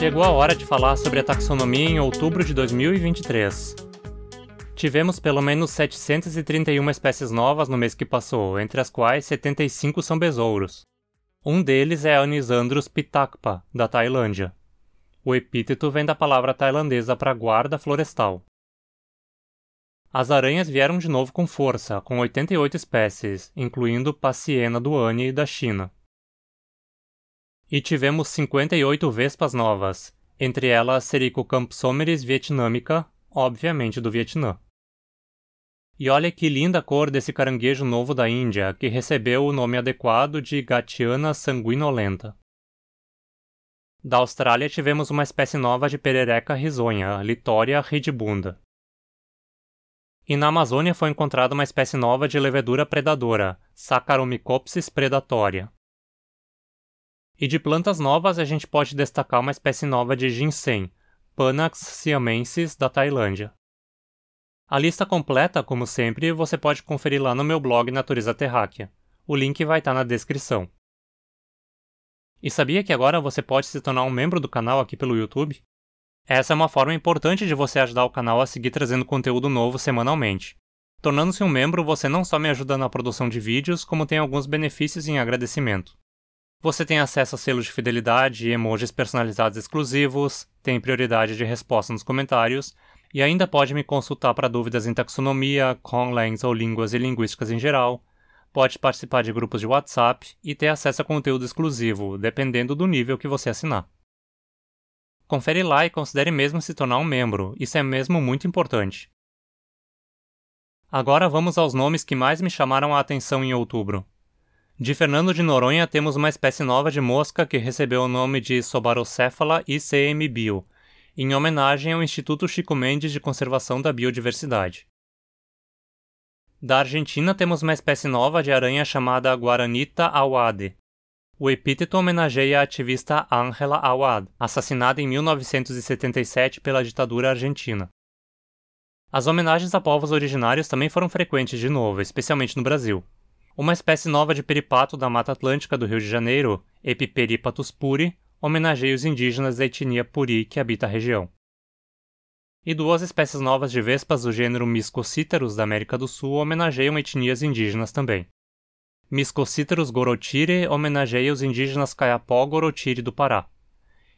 Chegou a hora de falar sobre a taxonomia em outubro de 2023. Tivemos pelo menos 731 espécies novas no mês que passou, entre as quais 75 são besouros. Um deles é Anisandrus pitakpa, da Tailândia. O epíteto vem da palavra tailandesa para guarda florestal. As aranhas vieram de novo com força, com 88 espécies, incluindo Paciena duane da China e tivemos 58 vespas novas, entre elas Sericocampsomeris vietnâmica, obviamente do Vietnã. E olha que linda cor desse caranguejo novo da Índia, que recebeu o nome adequado de Gatiana sanguinolenta. Da Austrália tivemos uma espécie nova de perereca risonha, Litoria ridibunda. E na Amazônia foi encontrada uma espécie nova de levedura predadora, Saccharomycopsis predatoria. E de plantas novas a gente pode destacar uma espécie nova de ginseng, Panax siamensis da Tailândia. A lista completa, como sempre, você pode conferir lá no meu blog Natureza Terráquea. O link vai estar tá na descrição. E sabia que agora você pode se tornar um membro do canal aqui pelo YouTube? Essa é uma forma importante de você ajudar o canal a seguir trazendo conteúdo novo semanalmente. Tornando-se um membro, você não só me ajuda na produção de vídeos, como tem alguns benefícios em agradecimento. Você tem acesso a selos de fidelidade e emojis personalizados exclusivos, tem prioridade de resposta nos comentários e ainda pode me consultar para dúvidas em taxonomia, conlangs ou línguas e linguísticas em geral. Pode participar de grupos de WhatsApp e ter acesso a conteúdo exclusivo, dependendo do nível que você assinar. Confere lá e considere mesmo se tornar um membro, isso é mesmo muito importante. Agora vamos aos nomes que mais me chamaram a atenção em outubro. De Fernando de Noronha temos uma espécie nova de mosca que recebeu o nome de Sobarocéfala ICMBio, em homenagem ao Instituto Chico Mendes de Conservação da Biodiversidade. Da Argentina temos uma espécie nova de aranha chamada Guaranita awade. O epíteto homenageia a ativista Angela Awad, assassinada em 1977 pela ditadura argentina. As homenagens a povos originários também foram frequentes de novo, especialmente no Brasil. Uma espécie nova de peripato da Mata Atlântica do Rio de Janeiro, Epiperipatus puri, homenageia os indígenas da etnia Puri que habita a região. E duas espécies novas de vespas do gênero Miscocítaros da América do Sul homenageiam etnias indígenas também. Miscocítaros gorotire homenageia os indígenas Caiapó gorotire do Pará.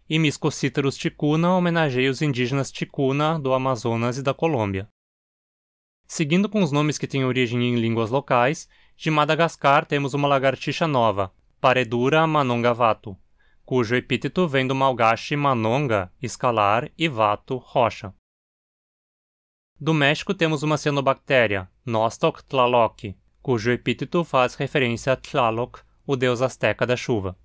E Miscocítaros ticuna homenageia os indígenas ticuna do Amazonas e da Colômbia. Seguindo com os nomes que têm origem em línguas locais, de Madagascar temos uma lagartixa nova, Paredura manongavato, cujo epíteto vem do malgache manonga, escalar, e vato, rocha. Do México temos uma cianobactéria, Nostoc tlaloc, cujo epíteto faz referência a Tlaloc, o deus azteca da chuva.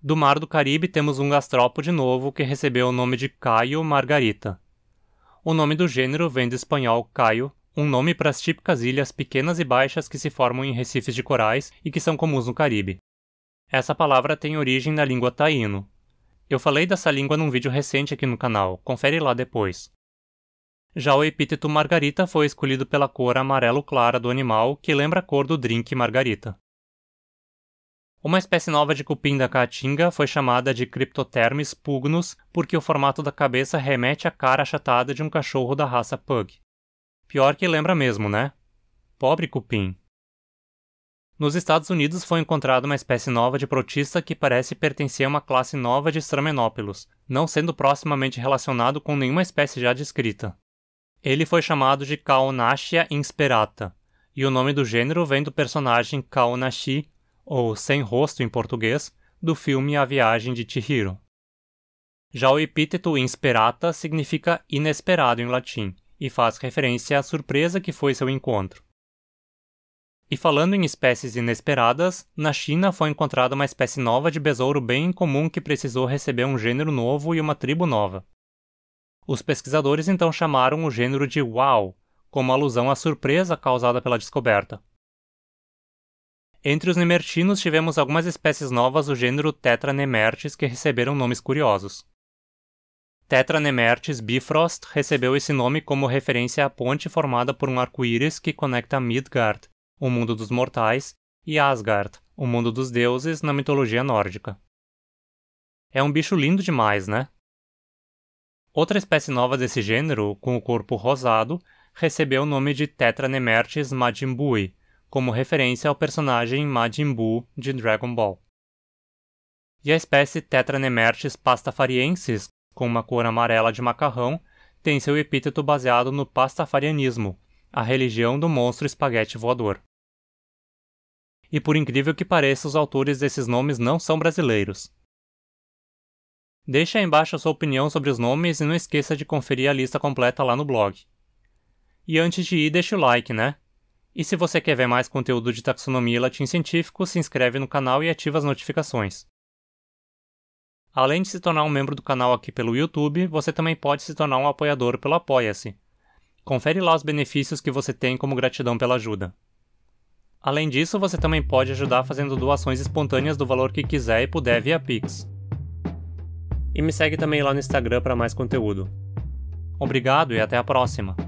Do Mar do Caribe temos um gastrópode novo que recebeu o nome de Caio margarita. O nome do gênero vem do espanhol caio, um nome para as típicas ilhas pequenas e baixas que se formam em recifes de corais e que são comuns no Caribe. Essa palavra tem origem na língua taíno. Eu falei dessa língua num vídeo recente aqui no canal, confere lá depois. Já o epíteto margarita foi escolhido pela cor amarelo clara do animal, que lembra a cor do drink margarita. Uma espécie nova de cupim da caatinga foi chamada de Cryptothermes pugnus porque o formato da cabeça remete à cara achatada de um cachorro da raça pug. Pior que lembra mesmo, né? Pobre cupim. Nos Estados Unidos foi encontrada uma espécie nova de protista que parece pertencer a uma classe nova de Stramenópilos, não sendo proximamente relacionado com nenhuma espécie já descrita. Ele foi chamado de Kaonashia insperata, e o nome do gênero vem do personagem Kaonashi, ou Sem Rosto em português, do filme A Viagem de Chihiro. Já o epíteto insperata significa inesperado em latim, e faz referência à surpresa que foi seu encontro. E falando em espécies inesperadas, na China foi encontrada uma espécie nova de besouro bem comum que precisou receber um gênero novo e uma tribo nova. Os pesquisadores então chamaram o gênero de Wow, como alusão à surpresa causada pela descoberta. Entre os nemertinos tivemos algumas espécies novas do gênero Tetranemertes que receberam nomes curiosos. Tetranemertes Bifrost recebeu esse nome como referência à ponte formada por um arco-íris que conecta Midgard, o mundo dos mortais, e Asgard, o mundo dos deuses na mitologia nórdica. É um bicho lindo demais, né? Outra espécie nova desse gênero, com o corpo rosado, recebeu o nome de Tetranemertes Majin Buu, como referência ao personagem Majin Buu de Dragon Ball. E a espécie Tetranemertes pastafariensis com uma cor amarela de macarrão, tem seu epíteto baseado no pastafarianismo, a religião do monstro espaguete voador. E por incrível que pareça, os autores desses nomes não são brasileiros. Deixe aí embaixo a sua opinião sobre os nomes e não esqueça de conferir a lista completa lá no blog. E antes de ir, deixe o like, né? E se você quer ver mais conteúdo de taxonomia e latim científico, se inscreve no canal e ativa as notificações. Além de se tornar um membro do canal aqui pelo YouTube, você também pode se tornar um apoiador pelo Apoia-se. Confere lá os benefícios que você tem como gratidão pela ajuda. Além disso, você também pode ajudar fazendo doações espontâneas do valor que quiser e puder via Pix. E me segue também lá no Instagram para mais conteúdo. Obrigado e até a próxima!